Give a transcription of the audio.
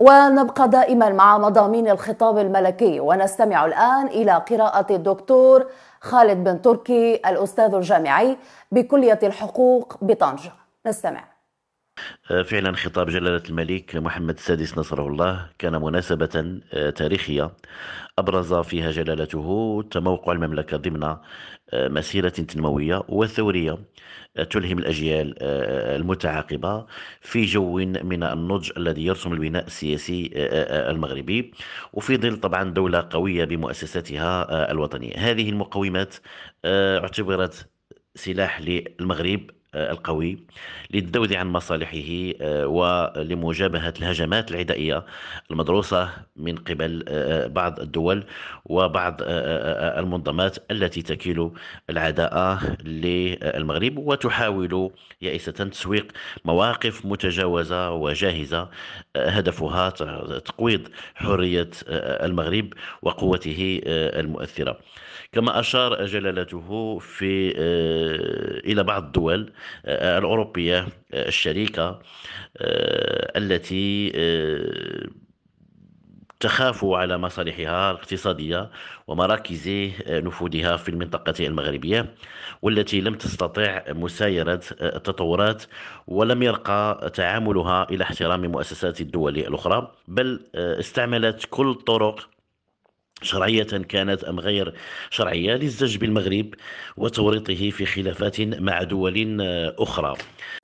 ونبقى دائما مع مضامين الخطاب الملكي ونستمع الآن إلى قراءة الدكتور خالد بن تركي الأستاذ الجامعي بكلية الحقوق بطنجة نستمع آه، فعلا خطاب جلالة الملك محمد السادس نصره الله كان مناسبة آه، تاريخية أبرز فيها جلالته تموقع المملكة ضمن آه، مسيرة تنموية وثورية تلهم الأجيال المتعاقبة في جو من النضج الذي يرسم البناء السياسي المغربي وفي ظل طبعا دولة قوية بمؤسساتها الوطنية هذه المقومات اعتبرت سلاح للمغرب آه، القوي للذود عن مصالحه آه، ولمجابهة الهجمات العدائية المدروسة من قبل آه، بعض الدول وبعض المنظمات التي تكيل العداء للمغرب وتحاول يائسة تسويق مواقف متجاوزة وجاهزة هدفها تقويض حرية المغرب وقوته المؤثرة كما أشار جلالته في آه، إلى بعض الدول آه، الأوروبية آه، الشريكة التي تخاف على مصالحها الاقتصادية ومراكز نفوذها في المنطقة المغربية والتي لم تستطع مسايرة آه، التطورات ولم يرقى تعاملها إلى احترام مؤسسات الدول الأخرى بل آه، استعملت كل الطرق شرعية كانت أم غير شرعية للزج بالمغرب وتورطه في خلافات مع دول آه، أخرى